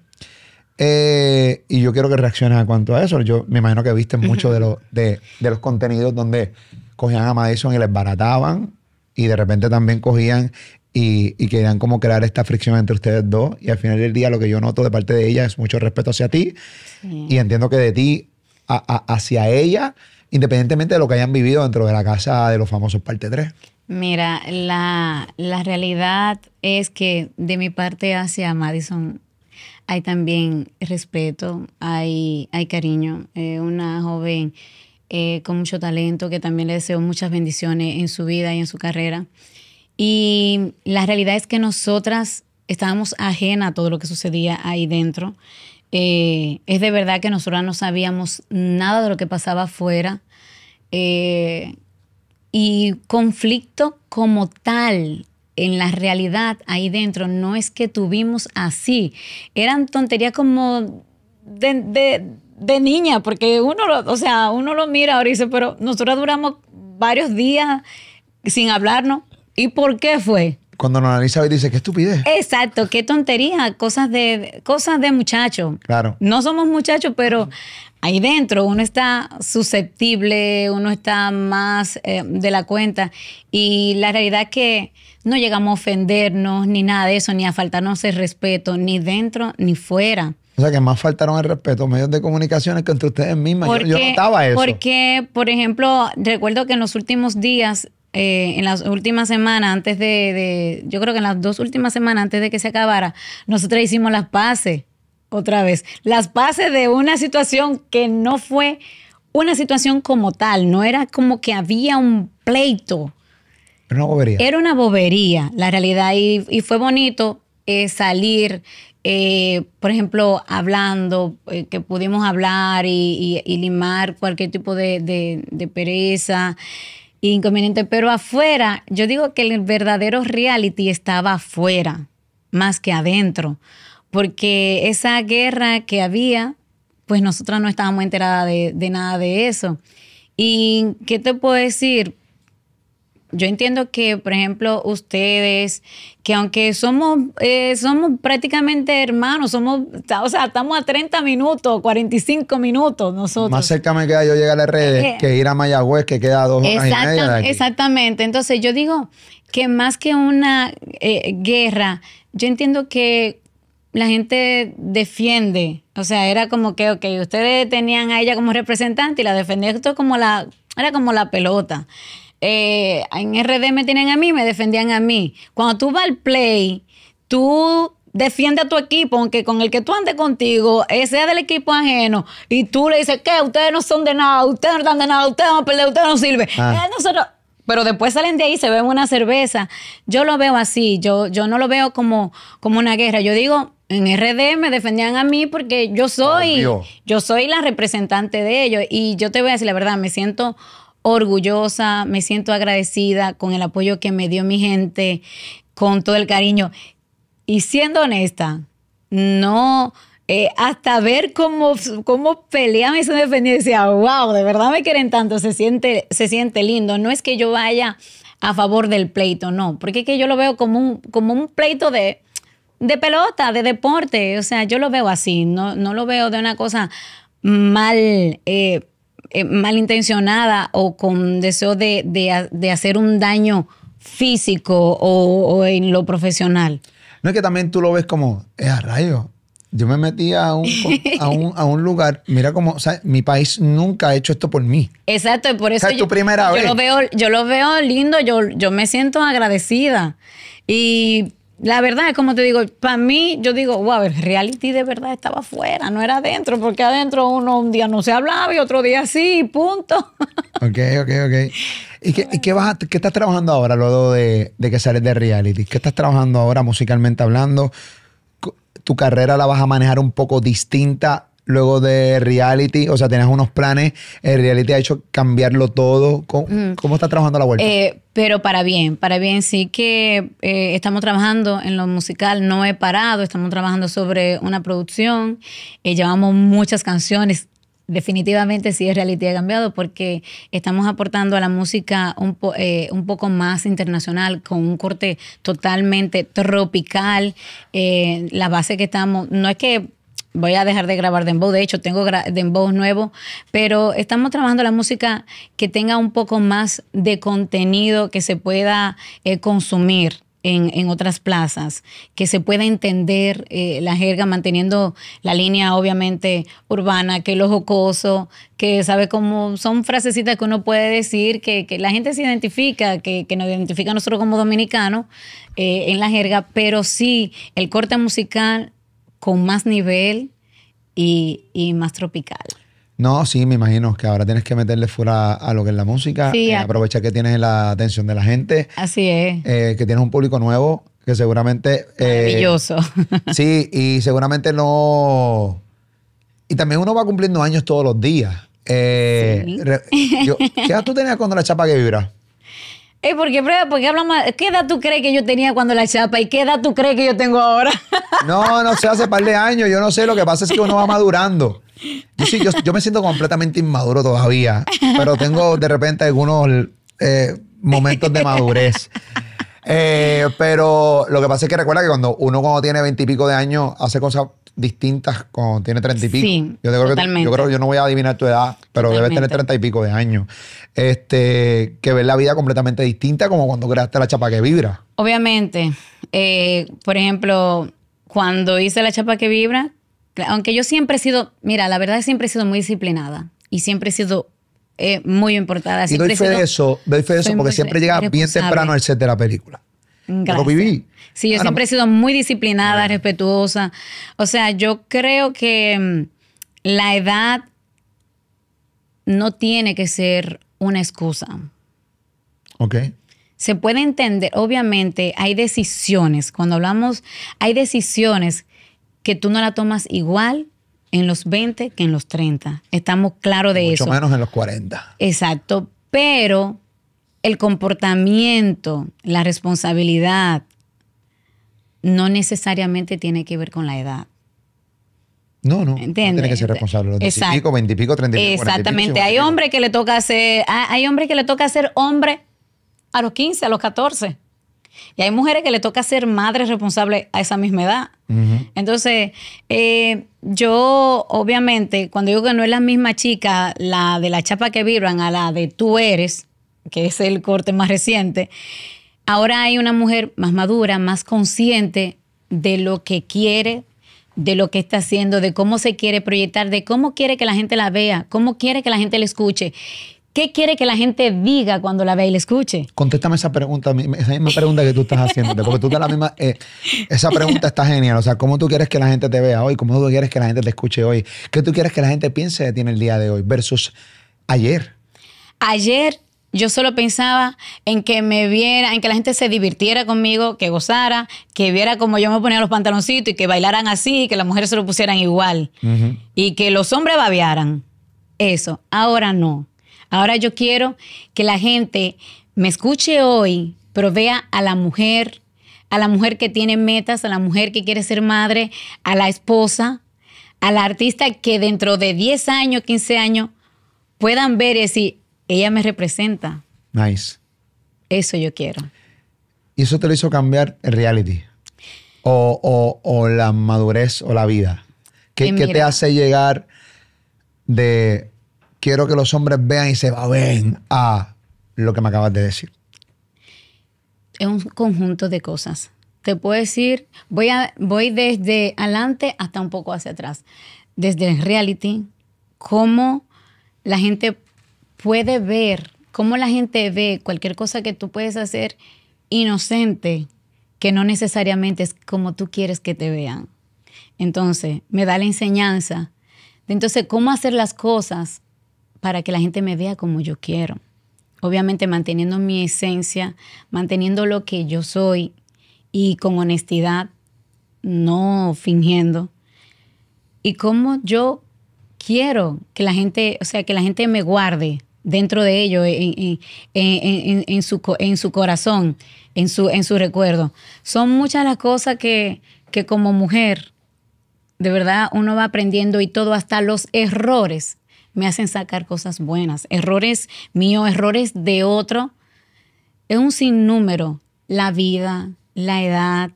A: Eh, y yo quiero que reacciones a cuanto a eso. Yo me imagino que viste mucho de, de, los contenidos donde cogían a Madison y les barataban. Y de repente también cogían y, querían como crear esta fricción entre ustedes dos. Y al final del día lo que yo noto de parte de ella es mucho respeto hacia ti. Y entiendo que de ti hacia ella, independientemente de lo que hayan vivido dentro de la casa de los famosos parte 3?
B: Mira, la, realidad es que de mi parte hacia Madison hay también respeto, hay, hay cariño. Eh, una joven eh, con mucho talento que también le deseo muchas bendiciones en su vida y en su carrera. Y la realidad es que nosotras estábamos ajenas a todo lo que sucedía ahí dentro. Eh, es de verdad que nosotros no sabíamos nada de lo que pasaba afuera. Eh, y conflicto como tal en la realidad ahí dentro no es que tuvimos así. Eran tonterías como de, niña, porque uno lo, o sea, uno lo mira ahora y dice, pero nosotros duramos varios días sin hablarnos. ¿Y por qué fue?
A: cuando nos analiza y dice, qué estupidez.
B: Exacto, qué tontería, cosas de, cosas de muchachos. Claro. No somos muchachos, pero ahí dentro uno está susceptible, uno está más eh, de la cuenta. Y la realidad es que no llegamos a ofendernos, ni nada de eso, ni a faltarnos el respeto, ni dentro ni fuera.
A: O sea, que más faltaron el respeto, medios de comunicación, que entre ustedes mismas. yo, notaba eso.
B: Porque, por ejemplo, recuerdo que en los últimos días eh, en las últimas semanas, antes de, yo creo que en las dos últimas semanas, antes de que se acabara, nosotros hicimos las pases, otra vez, las pases de una situación que no fue una situación como tal, no era como que había un pleito.
A: Era una bobería. Era
B: una bobería, la realidad, y, fue bonito eh, salir. Eh, por ejemplo, hablando, que pudimos hablar y, limar cualquier tipo de pereza inconveniente, pero afuera, yo digo que el verdadero reality estaba afuera, más que adentro, porque esa guerra que había, pues nosotras no estábamos enteradas de, de nada de eso. ¿Y qué te puedo decir? yo entiendo que, por ejemplo, ustedes, que aunque somos, eh, somos prácticamente hermanos, somos, estamos a 30 minutos, 45 minutos nosotros. Más
A: cerca me queda yo llegar a las redes eh, que ir a Mayagüez, que queda dos horas y
B: Exactamente. Entonces, yo digo que más que una eh, guerra, yo entiendo que la gente defiende. O sea, era como que, ok, ustedes tenían a ella como representante y la defendían. Esto como la, era como la pelota. Eh, en RD me tienen a mí, me defendían a mí. Cuando tú vas al play, tú defiendes a tu equipo, aunque con el que tú andes contigo, eh, sea del equipo ajeno, y tú le dices, ¿qué? Ustedes no son de nada, ustedes no están de nada, ustedes van a perder, ustedes no sirven. Ah. Eh, pero después salen de ahí, se beben una cerveza. Yo lo veo así, yo, yo no lo veo como, como una guerra. Yo digo, en RD me defendían a mí porque yo soy, yo soy la representante de ellos. Y yo te voy a decir la verdad, me siento orgullosa, me siento agradecida con el apoyo que me dio mi gente, con todo el cariño. Y siendo honesta, no, eh, hasta ver cómo, cómo peleaban y se y decía, wow, de verdad me quieren tanto, se siente, se siente lindo. No es que yo vaya a favor del pleito, no, porque es que yo lo veo como un, como un pleito de, de pelota, de deporte, o sea, yo lo veo así, no, no lo veo de una cosa mal. Eh, eh, malintencionada o con deseo de, hacer un daño físico o, en lo profesional.
A: No es que también tú lo ves como, es eh, a rayo. Yo me metí a un, a un, lugar, mira como, o sea, mi país nunca ha hecho esto por mí.
B: Exacto, por eso yo, tu primera Lo veo, yo lo veo lindo, yo, yo me siento agradecida. Y la verdad, es como te digo, para mí, yo digo, wow, el reality de verdad estaba afuera, no era adentro, porque adentro uno un día no se hablaba y otro día sí, punto. Ok, ok, ok.
A: ¿Y qué, qué, vas qué estás trabajando ahora luego de, de, que sales de reality? ¿Qué estás trabajando ahora musicalmente hablando? ¿Tu carrera la vas a manejar un poco distinta luego de reality, o sea, tenías unos planes, el reality ha hecho cambiarlo todo. ¿Cómo, está estás trabajando la vuelta? Eh,
B: pero para bien, para bien, sí que eh, estamos trabajando en lo musical, no he parado, estamos trabajando sobre una producción, eh, llevamos muchas canciones. Definitivamente sí, es reality ha cambiado porque estamos aportando a la música un, un poco más internacional, con un corte totalmente tropical. la base que estamos, no es que voy a dejar de grabar dembow, de hecho tengo dembow nuevo, pero estamos trabajando la música que tenga un poco más de contenido que se pueda eh, consumir. En, en, otras plazas, que se pueda entender eh, la jerga manteniendo la línea obviamente urbana, que lo jocoso, que sabe cómo son frasecitas que uno puede decir, que, que la gente se identifica, que, nos identifica a nosotros como dominicanos eh, en la jerga, pero sí el corte musical con más nivel y, más tropical.
A: No, sí, me imagino que ahora tienes que meterle fuera a lo que es la música, y eh, aprovechar que tienes la atención de la gente.
B: Así es.
A: Eh, que tienes un público nuevo que seguramente... Eh, Maravilloso. sí, y seguramente no... Y también uno va cumpliendo años todos los días. Sí. ¿Qué edad tú tenías cuando la chapa que vibra?
B: ¿por qué, ¿Por hablamos? ¿Qué edad tú crees que yo tenía cuando la chapa y qué edad tú crees que yo tengo ahora?
A: No, no sé, hace par de años. Yo no sé, lo que pasa es que uno va madurando. Yo sí, yo, me siento completamente inmaduro todavía, pero tengo de repente algunos eh, momentos de madurez. Eh, pero lo que pasa es que recuerda que cuando uno cuando tiene veintipico de años hace cosas distintas cuando tiene treinta y pico. yo, creo Que, yo no voy a adivinar tu edad, pero debes tener treinta y pico de años. Este, que ver la vida completamente distinta como cuando creaste la chapa que vibra.
B: Obviamente. Eh, por ejemplo, cuando hice la chapa que vibra, aunque yo siempre he sido, mira, la verdad siempre he sido muy disciplinada y siempre he sido eh, muy importada. y doy fe de eso,
A: doy fe de eso porque siempre llega bien temprano al set de la película.
B: Lo viví. Sí, yo siempre he sido muy disciplinada, respetuosa. O sea, yo creo que mm, la edad no tiene que ser una excusa. Ok. Se puede entender, obviamente hay decisiones, cuando hablamos, hay decisiones que tú no la tomas igual en los 20 que en los 30. Estamos claros de eso. Mucho menos en los
A: 40.
B: Exacto, pero el comportamiento, la responsabilidad, no necesariamente tiene que ver con la edad.
A: No, no. tiene que ser responsable. Los veintipico, veintipico, treinta y Exactamente. hay
B: hombres que le toca hacer, ah, hay hombres que le toca ser hombre a los 15, a los 14. Y hay mujeres que le toca ser madre responsable a esa misma edad. Entonces, eh, yo obviamente, cuando digo que no es la misma chica, la de la chapa que vibran a la de tú eres, que es el corte más reciente, ahora hay una mujer más madura, más consciente de lo que quiere, de lo que está haciendo, de cómo se quiere proyectar, de cómo quiere que la gente la vea, cómo quiere que la gente la escuche. ¿Qué quiere que la gente diga cuando la vea y la escuche?
A: Contéstame esa pregunta, esa misma pregunta que tú estás haciendo, porque tú estás la misma. Eh, esa pregunta está genial. O sea, ¿cómo tú quieres que la gente te vea hoy? ¿Cómo tú quieres que la gente te escuche hoy? ¿Qué tú quieres que la gente piense de ti en el día de hoy versus ayer?
B: Ayer yo solo pensaba en que me viera, en que la gente se divirtiera conmigo, que gozara, que viera como yo me ponía los pantaloncitos y que bailaran así, que las mujeres se lo pusieran igual y que los hombres babearan. Eso, ahora no. Ahora yo quiero que la gente me escuche hoy, pero vea a la mujer, a la mujer que tiene metas, a la mujer que quiere ser madre, a la esposa, a la artista que dentro de 10 años, 15 años, puedan ver y decir, ella me representa. Nice. Eso yo quiero.
A: ¿Y eso te lo hizo cambiar el reality? O, la madurez o la vida. ¿Qué, eh, te hace llegar de quiero que los hombres vean y se ven a lo que me acabas de decir?
B: Es un conjunto de cosas. Te puedo decir, voy, a, voy desde adelante hasta un poco hacia atrás. Desde el reality, cómo la gente puede ver, cómo la gente ve cualquier cosa que tú puedes hacer inocente, que no necesariamente es como tú quieres que te vean. Entonces, me da la enseñanza. De entonces, ¿cómo hacer las cosas para que la gente me vea como yo quiero? Obviamente manteniendo mi esencia, manteniendo lo que yo soy y con honestidad, no fingiendo. Y cómo yo quiero que la gente, o sea, que la gente me guarde dentro de ello, en, su, en, su, corazón, en su, en su recuerdo. Son muchas las cosas que, como mujer, de verdad, uno va aprendiendo y todo, hasta los errores me hacen sacar cosas buenas, errores míos, errores de otro. Es un sinnúmero, la vida, la edad,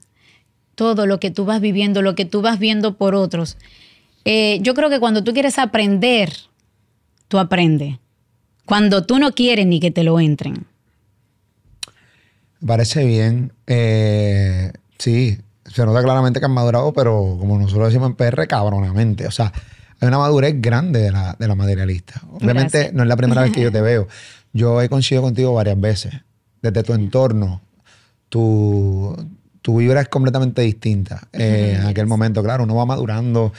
B: todo lo que tú vas viviendo, lo que tú vas viendo por otros. Eh, yo creo que cuando tú quieres aprender, tú aprendes. Cuando tú no quieres ni que te lo entren.
A: Parece bien. Eh, sí, se nota claramente que han madurado, pero como nosotros decimos en PR, cabronamente. O sea, hay una madurez grande de la, materialista. Obviamente no es la primera vez que yo te veo. Yo he coincidido contigo varias veces. Desde tu entorno, tu, tu vibra es completamente distinta. Eh, en aquel momento, claro, uno va madurando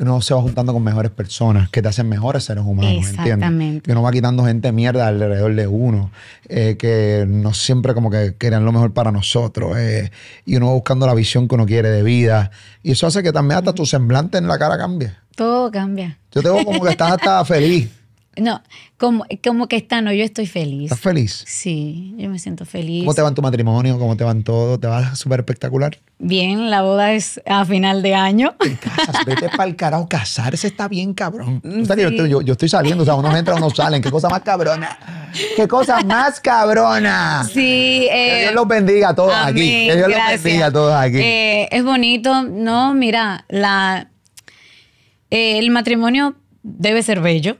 A: uno se va juntando con mejores personas que te hacen mejores seres humanos, ¿entiendes? Que uno va quitando gente mierda alrededor de uno, eh, que no siempre como que querían lo mejor para nosotros, eh, y uno va buscando la visión que uno quiere de vida. Y eso hace que también hasta tu semblante en la cara cambie.
B: Todo cambia.
A: Yo tengo como que estás hasta feliz.
B: No, como, como que está? no, yo estoy feliz. ¿Estás feliz? Sí, yo me siento feliz. ¿Cómo te va
A: tu matrimonio? ¿Cómo te van todo? ¿Te va súper espectacular?
B: Bien, la boda es a final de año. Qué vete para el carajo, casarse está bien
A: cabrón. yo, estoy, saliendo, o sea, unos entran, unos salen. ¿Qué cosa más cabrona? ¿Qué cosa más cabrona?
B: Sí. Eh, que
A: Dios los bendiga a todos aquí. Que Dios los bendiga a todos aquí.
B: Eh, es bonito, no, mira, la, eh, el matrimonio debe ser bello.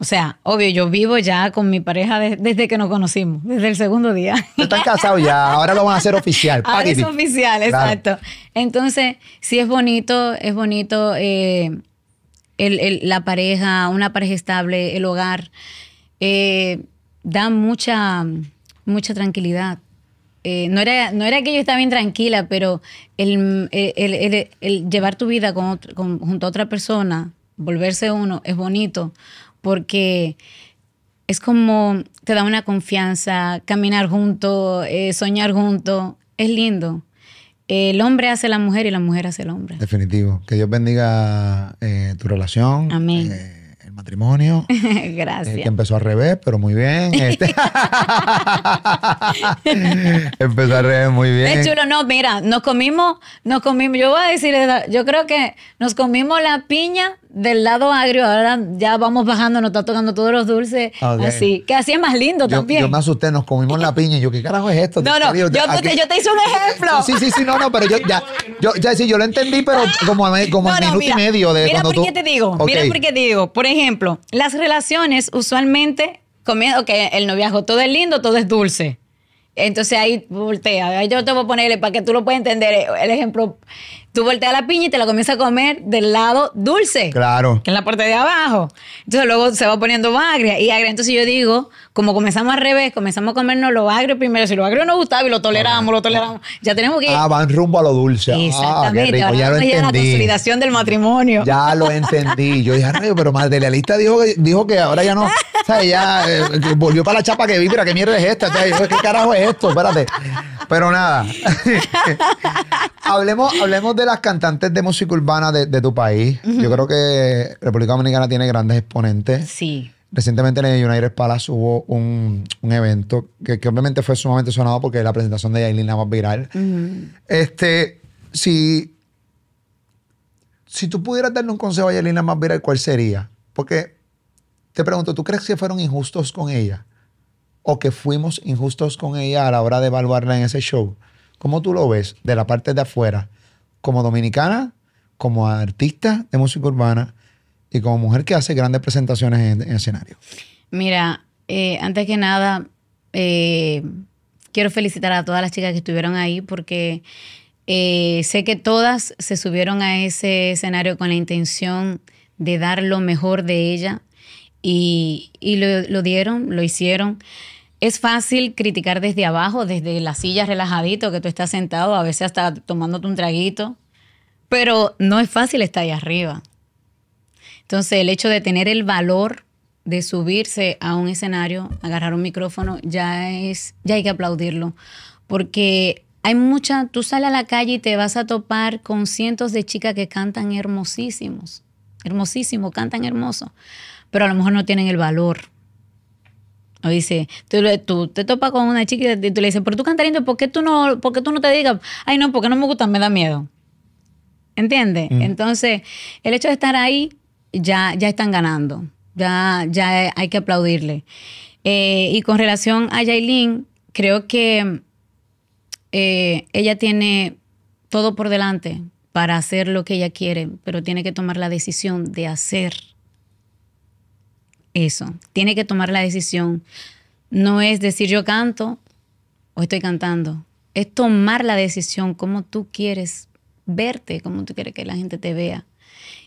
B: O sea, obvio, yo vivo ya con mi pareja desde que nos conocimos, desde el segundo día.
A: están casados ya, ahora lo van a hacer oficial. Ahora es oficial, exacto.
B: Entonces, sí es bonito, es bonito eh, la pareja, una pareja estable, el hogar. Eh, da mucha, mucha tranquilidad. Eh, no, era, no era que yo estaba bien tranquila, pero el, el llevar tu vida con, junto a otra persona, volverse uno, es bonito porque es como te da una confianza, caminar junto, eh, soñar junto es lindo. El hombre hace la mujer y la mujer hace el hombre.
A: Definitivo. Que Dios bendiga eh, tu relación.
B: Amén. Eh,
A: el matrimonio.
B: Gracias. que
A: empezó al revés, pero muy bien. Este empezó al revés, muy bien. Es chulo,
B: no, mira, nos comimos, nos comimos, yo voy a decir, yo creo que nos comimos la piña del lado agrio, ahora ya vamos bajando, nos está tocando todos los dulces. Ah, así, que así es más lindo también. Yo
A: me asusté, nos comimos la piña y yo, ¿qué carajo es esto? No, no, yo, yo, te, hice un ejemplo. Sí, sí, sí, no, no, pero yo ya, yo, ya sí, yo lo entendí, pero como, como minuto y medio de mira por qué te digo, mira por qué
B: te digo. Por ejemplo, las relaciones usualmente, comiendo ok, el noviazgo, todo es lindo, todo es dulce. Entonces ahí voltea. Yo te voy a ponerle para que tú lo puedas entender el ejemplo Tú volteas la piña y te la comienzas a comer del lado dulce. Claro. Que en la parte de abajo. Entonces luego se va poniendo agria y agria. Entonces yo digo, como comenzamos al revés, comenzamos a comernos lo agrio primero. Si lo agrio nos gustaba y lo toleramos, lo toleramos, ah. ya tenemos que ir. Ah, van
A: rumbo a lo dulce. Ah, rico. Ya lo entendí. Ya la consolidación
B: del matrimonio.
A: Ya lo entendí. Yo dije, no, pero materialista dijo que, dijo que ahora ya no. O sea, ya eh, volvió para la chapa que vi, pero ¿qué mierda es esta? ¿qué carajo es esto? Espérate. Pero nada hablemos, de las cantantes de música urbana de, tu país. Yo creo que República Dominicana tiene grandes exponentes. Sí. Recientemente en el United Palace hubo un, evento que, obviamente fue sumamente sonado porque la presentación de Yailin más viral. Este, si, si tú pudieras darle un consejo a Yailin más viral, ¿cuál sería? Porque te pregunto, ¿tú crees que fueron injustos con ella? ¿O que fuimos injustos con ella a la hora de evaluarla en ese show? ¿Cómo tú lo ves de la parte de afuera? Como dominicana, como artista de música urbana y como mujer que hace grandes presentaciones en, escenario.
B: Mira, eh, antes que nada, eh, quiero felicitar a todas las chicas que estuvieron ahí porque eh, sé que todas se subieron a ese escenario con la intención de dar lo mejor de ella y, lo dieron, lo hicieron. Es fácil criticar desde abajo, desde la silla relajadito que tú estás sentado, a veces hasta tomándote un traguito, pero no es fácil estar ahí arriba. Entonces, el hecho de tener el valor de subirse a un escenario, agarrar un micrófono, ya es ya hay que aplaudirlo, porque hay mucha, tú sales a la calle y te vas a topar con cientos de chicas que cantan hermosísimos, hermosísimos, cantan hermoso, pero a lo mejor no tienen el valor o dice, tú, te topas con una chica y tú le dices, pero tú cantas ¿por qué tú no, por tú no te digas, ay no, porque no me gusta, me da miedo? ¿Entiendes? Mm. Entonces, el hecho de estar ahí, ya, ya están ganando. Ya, ya hay que aplaudirle. Eh, y con relación a Yailin, creo que eh, ella tiene todo por delante para hacer lo que ella quiere, pero tiene que tomar la decisión de hacer eso, tiene que tomar la decisión. No es decir yo canto o estoy cantando, es tomar la decisión como tú quieres verte, como tú quieres que la gente te vea.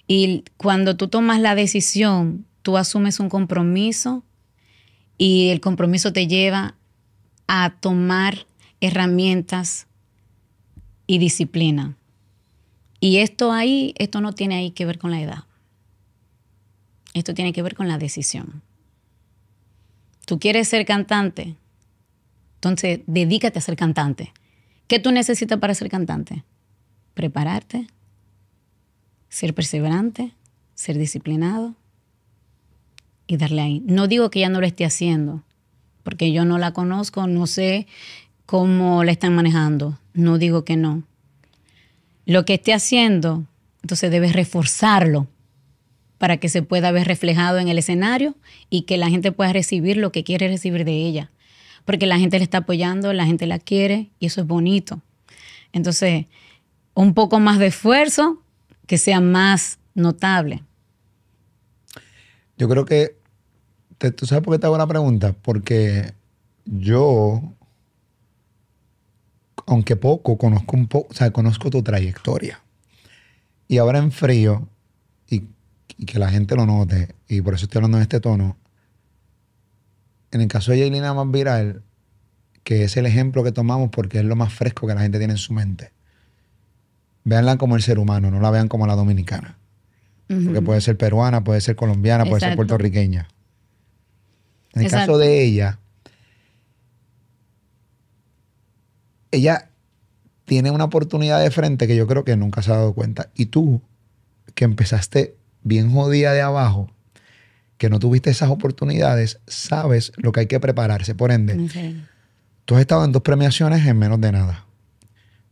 B: Y cuando tú tomas la decisión, tú asumes un compromiso y el compromiso te lleva a tomar herramientas y disciplina. Y esto ahí, esto no tiene ahí que ver con la edad. Esto tiene que ver con la decisión. ¿Tú quieres ser cantante? Entonces, dedícate a ser cantante. ¿Qué tú necesitas para ser cantante? Prepararte, ser perseverante, ser disciplinado y darle ahí. No digo que ya no lo esté haciendo, porque yo no la conozco, no sé cómo la están manejando. No digo que no. Lo que esté haciendo, entonces debes reforzarlo para que se pueda ver reflejado en el escenario y que la gente pueda recibir lo que quiere recibir de ella. Porque la gente le está apoyando, la gente la quiere y eso es bonito. Entonces, un poco más de esfuerzo que sea más notable.
A: Yo creo que, ¿tú sabes por qué te hago la pregunta? Porque yo, aunque poco, conozco un poco, o sea, conozco tu trayectoria. Y ahora en frío, y que la gente lo note, y por eso estoy hablando en este tono, en el caso de Jailina más viral, que es el ejemplo que tomamos porque es lo más fresco que la gente tiene en su mente. Véanla como el ser humano, no la vean como la dominicana. Porque puede ser peruana, puede ser colombiana, puede ser puertorriqueña. En el caso de ella, ella tiene una oportunidad de frente que yo creo que nunca se ha dado cuenta. Y tú, que empezaste bien jodida de abajo, que no tuviste esas oportunidades, sabes lo que hay que prepararse. Por ende, tú has estado en dos premiaciones en menos de nada.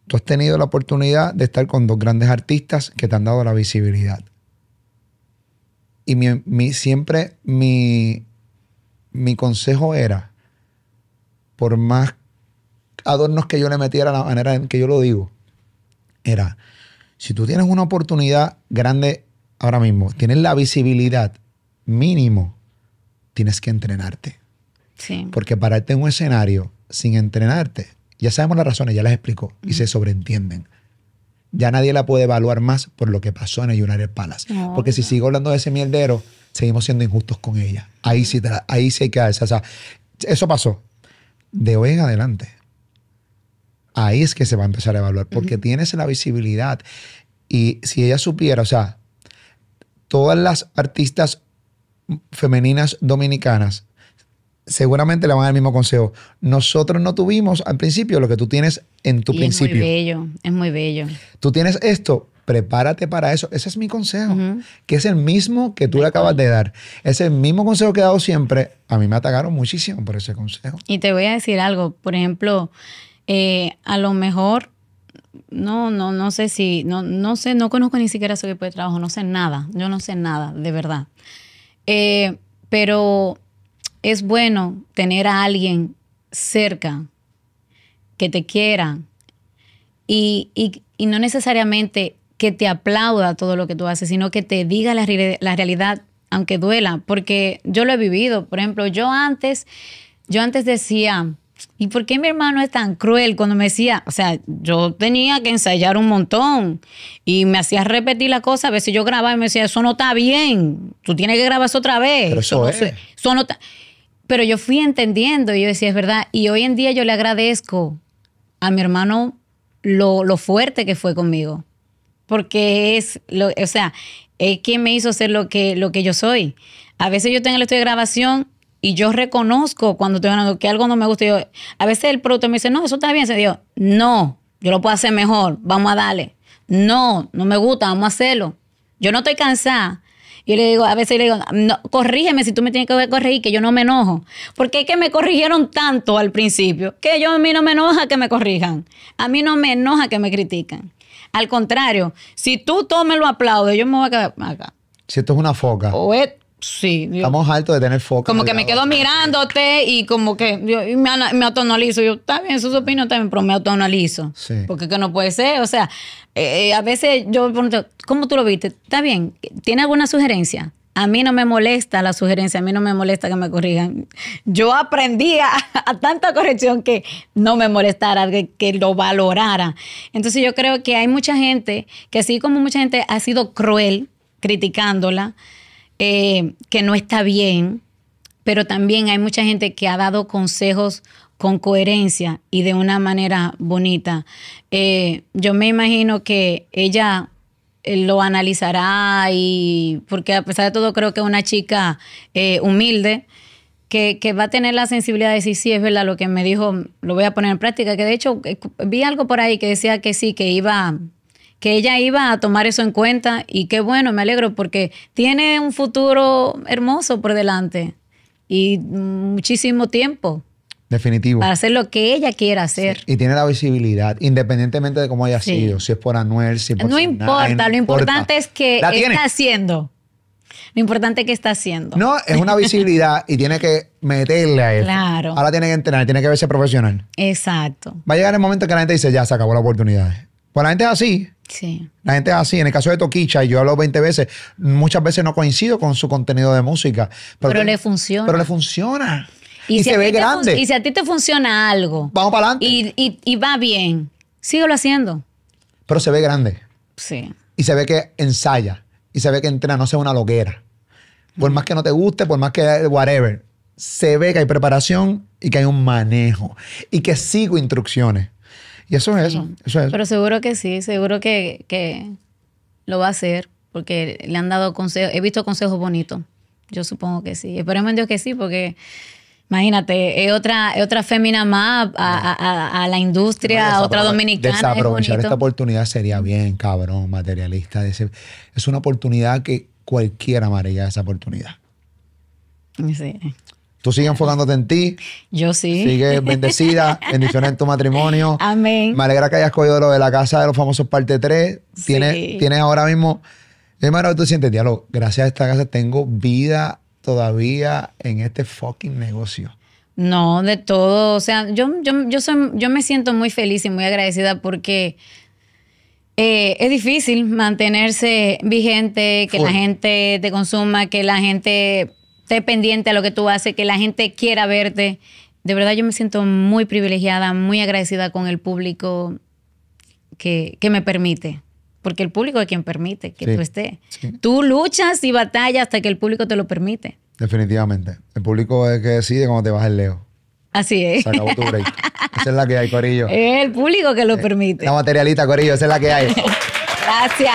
A: Tú has tenido la oportunidad de estar con dos grandes artistas que te han dado la visibilidad. Y siempre mi, mi consejo era, por más adornos que yo le metiera, la manera en que yo lo digo, era, si tú tienes una oportunidad grande ahora mismo tienes la visibilidad mínimo, tienes que entrenarte. Sí. Porque pararte en un escenario sin entrenarte, ya sabemos las razones, ya las explico y se sobreentienden. Ya nadie la puede evaluar más por lo que pasó en el United Palace. Porque si sigo hablando de ese mierdero, seguimos siendo injustos con ella. Ahí sí, ahí sí hay que O sea, eso pasó. De hoy en adelante, ahí es que se va a empezar a evaluar, porque tienes la visibilidad. Y si ella supiera, o sea, todas las artistas femeninas dominicanas seguramente le van a dar el mismo consejo. Nosotros no tuvimos al principio lo que tú tienes en tu principio. Es muy
B: bello, es muy bello.
A: Tú tienes esto, prepárate para eso. Ese es mi consejo, que es el mismo que tú le acabas de dar. Es el mismo consejo que he dado siempre. A mí me atacaron muchísimo por ese consejo.
B: Y te voy a decir algo, por ejemplo, eh, a lo mejor no, no, no sé si, no, no sé, no conozco ni siquiera su equipo de trabajo, no sé nada, yo no sé nada, de verdad. Eh, pero es bueno tener a alguien cerca que te quiera y, y, no necesariamente que te aplauda todo lo que tú haces, sino que te diga la, la realidad, aunque duela, porque yo lo he vivido. Por ejemplo, yo antes, yo antes decía, ¿y por qué mi hermano es tan cruel? Cuando me decía, o sea, yo tenía que ensayar un montón y me hacía repetir la cosa. A veces yo grababa y me decía, eso no está bien, tú tienes que grabar eso otra vez. Pero eso, es. Pero yo fui entendiendo y yo decía, es verdad. Y hoy en día yo le agradezco a mi hermano lo, fuerte que fue conmigo. Porque es, lo, o sea, es quien me hizo ser lo que, lo que yo soy. A veces yo tengo el estudio de grabación y yo reconozco cuando estoy hablando que algo no me gusta. a veces el producto me dice, no, eso está bien. Se dio no, yo lo puedo hacer mejor, vamos a darle. No, no me gusta, vamos a hacerlo. Yo no estoy cansada. Yo le digo, a veces le digo, no, corrígeme si tú me tienes que corregir, que yo no me enojo. Porque es que me corrigieron tanto al principio, que yo a mí no me enoja que me corrijan. A mí no me enoja que me critican. Al contrario, si tú tomes lo aplaude, yo me voy a quedar acá.
A: Si esto es una foca. O esto. Sí. Estamos altos de tener foco. Como que me
B: quedo mirándote y como que me, me, autonalizo. Yo, está bien, eso es opinión también, pero me autonalizo. Sí. Porque que no puede ser. O sea, eh, eh, a veces yo pregunto, ¿cómo tú lo viste? Está bien, ¿tiene alguna sugerencia? A mí no me molesta la sugerencia, a mí no me molesta que me corrijan. Yo aprendí a, tanta corrección que no me molestara, que, lo valorara. Entonces yo creo que hay mucha gente que así como mucha gente ha sido cruel criticándola, eh, que no está bien, pero también hay mucha gente que ha dado consejos con coherencia y de una manera bonita. Eh, yo me imagino que ella eh, lo analizará y porque a pesar de todo creo que es una chica humilde que, que, va a tener la sensibilidad de decir sí es verdad lo que me dijo lo voy a poner en práctica que de hecho vi algo por ahí que decía que sí que iba que ella iba a tomar eso en cuenta y qué bueno, me alegro porque tiene un futuro hermoso por delante y muchísimo tiempo.
A: Definitivo. Para
B: hacer lo que ella quiera hacer.
A: Y tiene la visibilidad, independientemente de cómo haya sido, si es por Anuel, si es por... No importa, lo importante
B: es que está haciendo. Lo importante es que está haciendo.
A: No, es una visibilidad y tiene que meterle a él. Claro. Ahora tiene que entrenar, tiene que verse profesional.
B: Exacto.
A: Va a llegar el momento que la gente dice, ya, se acabó la oportunidad. Pues la gente es así. Sí. La gente es así. En el caso de Toquicha, y yo hablo 20 veces, muchas veces no coincido con su contenido de música. Pero, le funciona. Pero le funciona.
B: Y, se ve grande. Y si a ti te funciona algo. Vamos para adelante. Y, va bien. Síguelo haciendo.
A: Pero se ve grande. Sí. Y se ve que ensaya. Y se ve que entrena, no sea una loguera. Por más que no te guste, por más que whatever, se ve que hay preparación y que hay un manejo y que sigo instrucciones. Y eso es, eso, Pero
B: seguro que sí, seguro que, lo va a hacer, porque le han dado consejos, he visto consejos bonitos. Yo supongo que sí. Esperemos en Dios que sí, porque imagínate, es otra, otra fémina más a, la industria, a otra dominicana. aprovechar esta
A: oportunidad sería bien, cabrón, materialista. Es una oportunidad que cualquiera amaría esa oportunidad. Sí. Tú sigues enfocándote en ti.
B: Yo sí. Sigue bendecida.
A: bendiciones en tu matrimonio.
B: Amén. Me
A: alegra que hayas cogido lo de la casa de los famosos parte 3. Sí. Tienes, ahora mismo. que tú sientes, diálogo, gracias a esta casa tengo vida todavía en este fucking negocio.
B: No, de todo. O sea, yo, yo, yo me siento muy feliz y muy agradecida porque eh, es difícil mantenerse vigente, que la gente te consuma, que la gente pendiente a lo que tú haces, que la gente quiera verte. De verdad yo me siento muy privilegiada, muy agradecida con el público que, me permite. Porque el público es quien permite que tú estés. Tú luchas y batallas hasta que el público te lo permite.
A: Definitivamente. El público es que decide cómo te vas el leo. Así es. Esa es la que hay, Corillo.
B: Es el público que lo eh, permite. La materialista, Corillo, esa es la que hay. Gracias.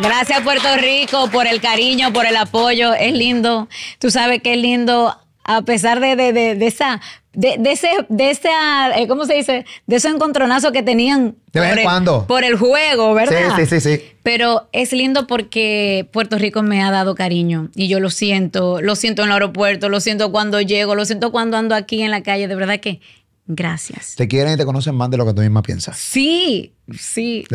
B: Gracias Puerto Rico por el cariño, por el apoyo. Es lindo. Tú sabes que es lindo a pesar de, de, de, esa... ese, de eh, ¿cómo se dice? De esos encontronazos que tenían cuando. por el juego, ¿verdad? Sí, sí, sí, sí. Pero es lindo porque Puerto Rico me ha dado cariño y yo lo siento, lo siento en el aeropuerto, lo siento cuando llego, lo siento cuando ando aquí en la calle, de verdad que gracias.
A: Te quieren y te conocen más de lo que tú misma piensas.
B: Sí, Sí,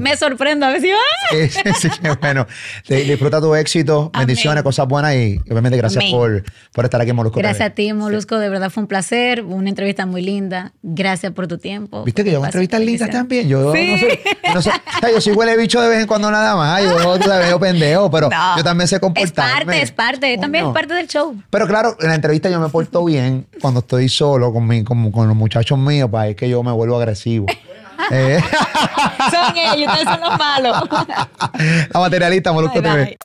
B: Me sorprendo a veces. ¡ah!
A: bueno, disfruta tu éxito, bendiciones, cosas buenas y obviamente gracias por, por, estar aquí en Molusco. Gracias a
B: ti, Molusco, de verdad fue un placer, una entrevista muy linda. Gracias por tu tiempo. Viste que yo hago entrevistas lindas también. Yo no sé, no
A: sé, yo sí huele bicho de vez en cuando nada más. Yo la veo pendejo, pero yo también sé comportarme. Es parte, es
B: parte, también es parte del show.
A: Pero claro, en la entrevista yo me porto bien cuando estoy solo con, mi, con, los muchachos míos para pues que yo me vuelvo agresivo. Eh.
B: son ellos, ustedes son los malos.
A: La materialista, Molusco TV.